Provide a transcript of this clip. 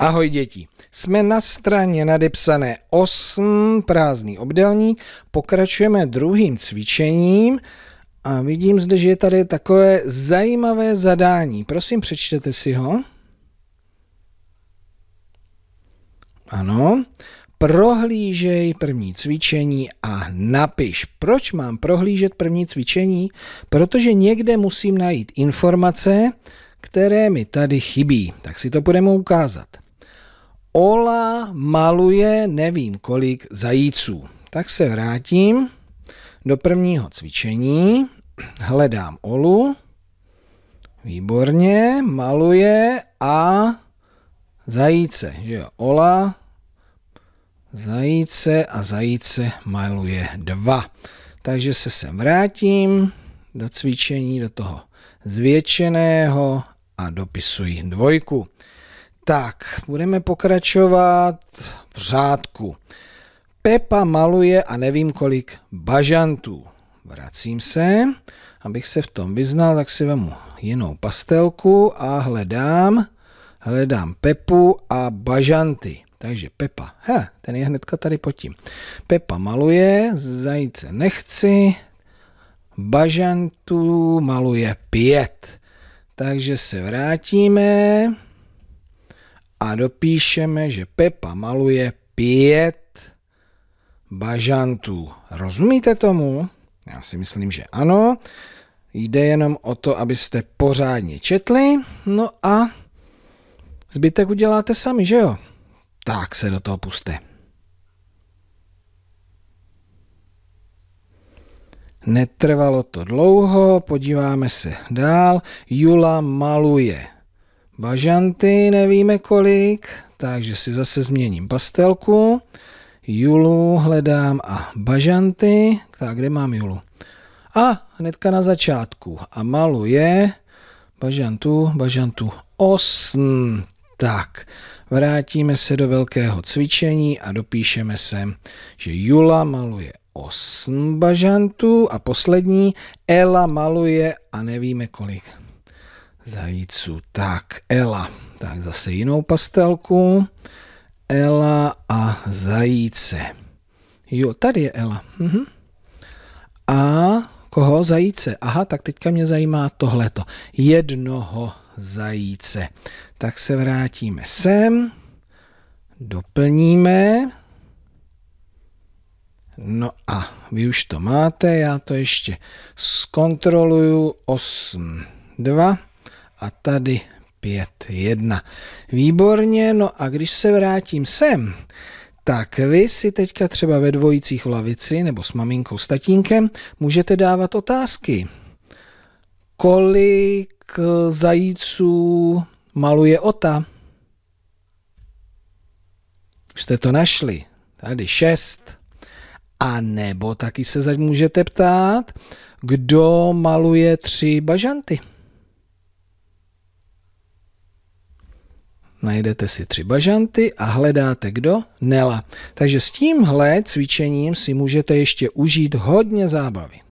Ahoj děti, jsme na straně nadepsané 8 prázdný obdelník, pokračujeme druhým cvičením a vidím zde, že je tady takové zajímavé zadání. Prosím, přečtěte si ho. Ano. Prohlížej první cvičení a napiš. Proč mám prohlížet první cvičení? Protože někde musím najít informace, které mi tady chybí. Tak si to budeme ukázat. Ola maluje nevím kolik zajíců. Tak se vrátím do prvního cvičení, hledám Olu, výborně, maluje a zajíce, že jo, Ola, zajíce a zajíce maluje dva. Takže se sem vrátím do cvičení, do toho zvětšeného a dopisuji dvojku. Tak, budeme pokračovat v řádku. Pepa maluje a nevím kolik bažantů. Vracím se, abych se v tom vyznal, tak si vemu jinou pastelku a hledám, hledám Pepu a bažanty. Takže Pepa, he, ten je hnedka tady pod tím. Pepa maluje, zajíce nechci, bažantů maluje pět. Takže se vrátíme a dopíšeme, že Pepa maluje pět bažantů. Rozumíte tomu? Já si myslím, že ano. Jde jenom o to, abyste pořádně četli, no a zbytek uděláte sami, že jo? Tak se do toho puste. Netrvalo to dlouho, podíváme se dál. Jula maluje bažanty nevíme kolik, takže si zase změním pastelku. Julu hledám a bažanty. Tak, kde mám Julu? A hnedka na začátku. A malu je bažantu, bažantu 8. Tak, vrátíme se do velkého cvičení a dopíšeme se, že Jula maluje 8 bažantů a poslední Ela maluje a nevíme kolik zajíců. Tak, Ela. Tak zase jinou pastelku. Ela a zajíce. Jo, tady je Ela. Mhm. A koho? Zajíce. Aha, tak teďka mě zajímá tohleto. Jednoho zajíce. Tak se vrátíme sem. Doplníme. No a vy už to máte, já to ještě zkontroluju. 8, 2, a tady 5-1. Výborně, no a když se vrátím sem, tak vy si teďka třeba ve dvojicích v lavici nebo s maminkou, s tatínkem můžete dávat otázky. Kolik zajíců maluje ota? Už jste to našli. Tady šest. A nebo taky se zaď můžete ptát, kdo maluje tři bažanty? najdete si tři bažanty a hledáte kdo? Nela. Takže s tímhle cvičením si můžete ještě užít hodně zábavy.